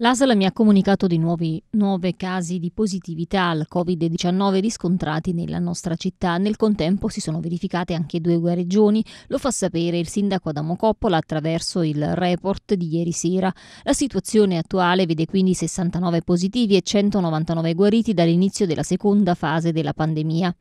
L'ASL mi ha comunicato di nuovi, nuove casi di positività al Covid-19 riscontrati nella nostra città. Nel contempo si sono verificate anche due guarigioni, lo fa sapere il sindaco Adamo Coppola attraverso il report di ieri sera. La situazione attuale vede quindi 69 positivi e 199 guariti dall'inizio della seconda fase della pandemia.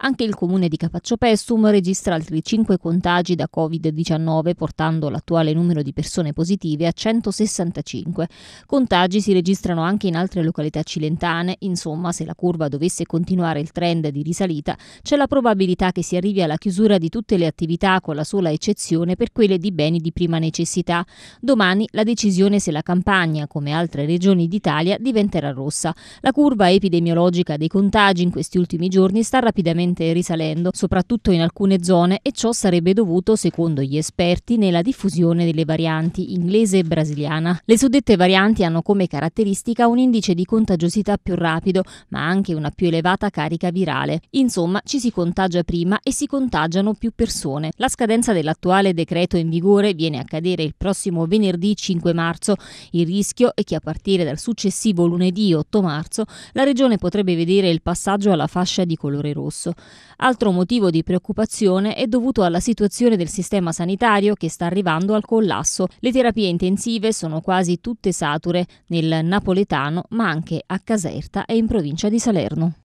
Anche il comune di Capaccio Pestum registra altri 5 contagi da Covid-19, portando l'attuale numero di persone positive a 165. Con contagi si registrano anche in altre località cilentane, insomma se la curva dovesse continuare il trend di risalita c'è la probabilità che si arrivi alla chiusura di tutte le attività con la sola eccezione per quelle di beni di prima necessità. Domani la decisione se la campagna, come altre regioni d'Italia, diventerà rossa. La curva epidemiologica dei contagi in questi ultimi giorni sta rapidamente risalendo, soprattutto in alcune zone e ciò sarebbe dovuto, secondo gli esperti, nella diffusione delle varianti inglese e brasiliana. Le suddette varianti hanno hanno come caratteristica un indice di contagiosità più rapido, ma anche una più elevata carica virale. Insomma, ci si contagia prima e si contagiano più persone. La scadenza dell'attuale decreto in vigore viene a cadere il prossimo venerdì 5 marzo. Il rischio è che a partire dal successivo lunedì 8 marzo la regione potrebbe vedere il passaggio alla fascia di colore rosso. Altro motivo di preoccupazione è dovuto alla situazione del sistema sanitario che sta arrivando al collasso. Le terapie intensive sono quasi tutte sature nel napoletano, ma anche a Caserta e in provincia di Salerno.